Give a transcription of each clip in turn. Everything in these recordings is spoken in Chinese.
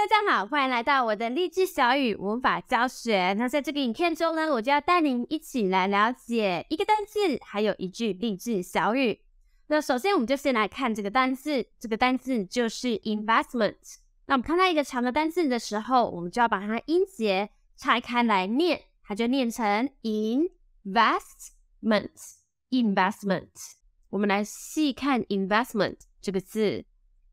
大家好，欢迎来到我的励志小语文法教学。那在这个影片中呢，我就要带您一起来了解一个单字，还有一句励志小语。那首先，我们就先来看这个单字，这个单字就是 investment。那我们看到一个长的单字的时候，我们就要把它音节拆开来念，它就念成 investment。investment。我们来细看 investment 这个字。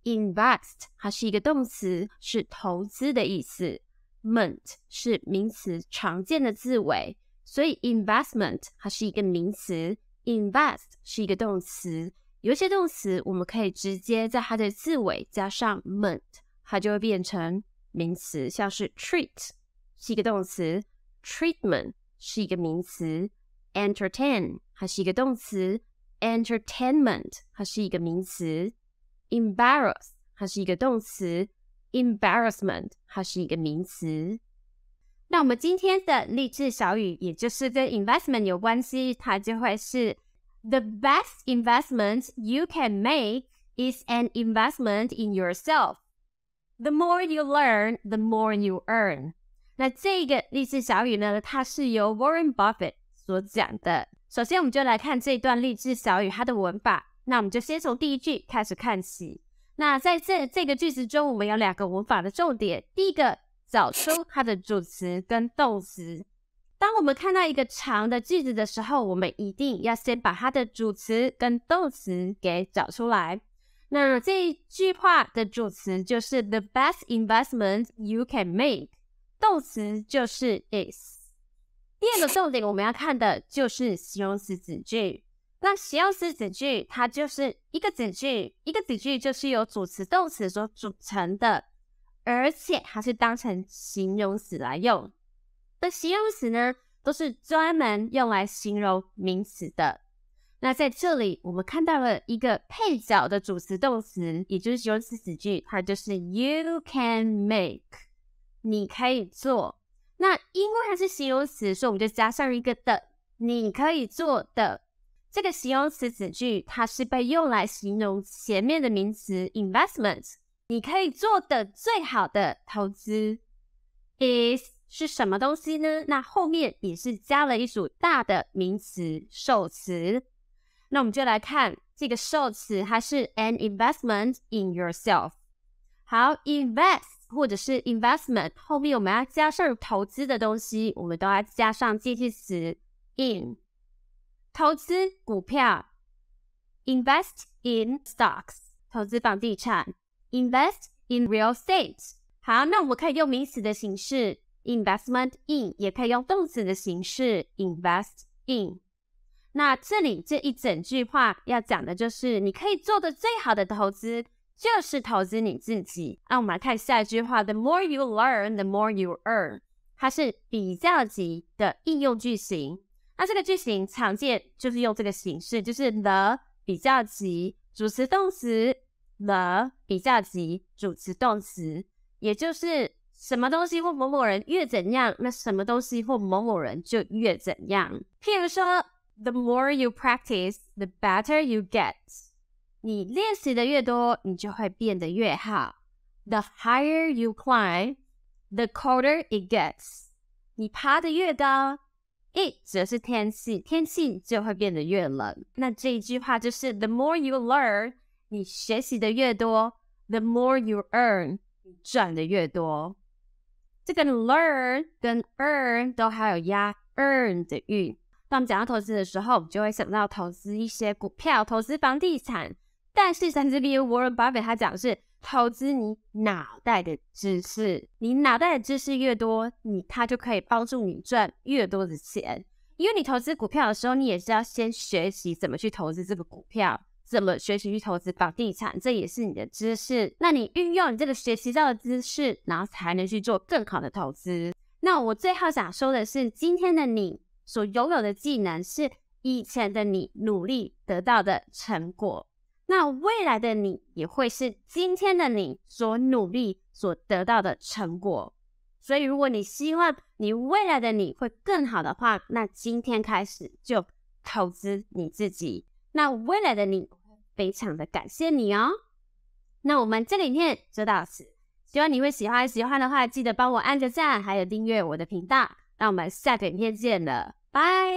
Invest 还是一个动词，是投资的意思。ment 是名词常见的字尾，所以 investment 它是一个名词。Invest 是一个动词。有些动词我们可以直接在它的字尾加上 ment，它就会变成名词。像是 treat 是一个动词，treatment 是一个名词。Entertain 它是一个动词，entertainment 它是一个名词。embarrass 它是一个动词，embarrassment 它是一个名词。那我们今天的励志小语，也就是跟 investment 有关系，它就会是 The best investment you can make is an investment in yourself. The more you learn, the more you earn. 那这个励志小语呢，它是由 Warren Buffett 所讲的。首先，我们就来看这段励志小语它的文法。那我们就先从第一句开始看起。那在这这个句子中，我们有两个文法的重点。第一个，找出它的主词跟动词。当我们看到一个长的句子的时候，我们一定要先把它的主词跟动词给找出来。那这一句话的主词就是 the best investment you can make，动词就是 is。第二个重点，我们要看的就是形容词子句。那形容词短句，它就是一个短句，一个短句就是由主词动词所组成的，而且它是当成形容词来用。那形容词呢，都是专门用来形容名词的。那在这里，我们看到了一个配角的主词动词，也就是形容词短句，它就是 "you can make"，你可以做。那因为它是形容词，所以我们就加上一个的，你可以做的。这个形容词子句，它是被用来形容前面的名词 investment。你可以做的最好的投资 is 是什么东西呢？那后面也是加了一组大的名词受词。那我们就来看这个受词，它是 an investment in yourself。好，invest 或者是 investment，后面我们要加上投资的东西，我们都要加上介词 in。投资股票，invest in stocks；投资房地产，invest in real estate。好，那我们可以用名词的形式，investment in，也可以用动词的形式，invest in。那这里这一整句话要讲的就是，你可以做的最好的投资就是投资你自己。那我们来看下一句话，the more you learn, the more you earn。它是比较级的应用句型。那这个句型常见就是用这个形式，就是 the 比较级，主词动词，the 比较级，主词动词，也就是什么东西或某某人越怎样，那什么东西或某某人就越怎样。譬如说，the more you practice, the better you get。你练习的越多，你就会变得越好。The higher you climb, the colder it gets。你爬的越高，It 则是天气，天气就会变得越冷。那这一句话就是：The more you learn，你学习的越多；The more you earn，你赚的越多。这个 learn 跟 earn 都还有压 earn 的韵。当我们讲到投资的时候，我们就会想到投资一些股票、投资房地产。但是上次 b l o e m b e r g 他讲的是。投资你脑袋的知识，你脑袋的知识越多，你它就可以帮助你赚越多的钱。因为你投资股票的时候，你也是要先学习怎么去投资这个股票，怎么学习去投资房地产，这也是你的知识。那你运用你这个学习到的知识，然后才能去做更好的投资。那我最后想说的是，今天的你所拥有的技能，是以前的你努力得到的成果。那未来的你也会是今天的你所努力所得到的成果，所以如果你希望你未来的你会更好的话，那今天开始就投资你自己，那未来的你非常的感谢你哦。那我们这里面就到此，希望你会喜欢，喜欢的话记得帮我按个赞，还有订阅我的频道，那我们下个影片见了，拜。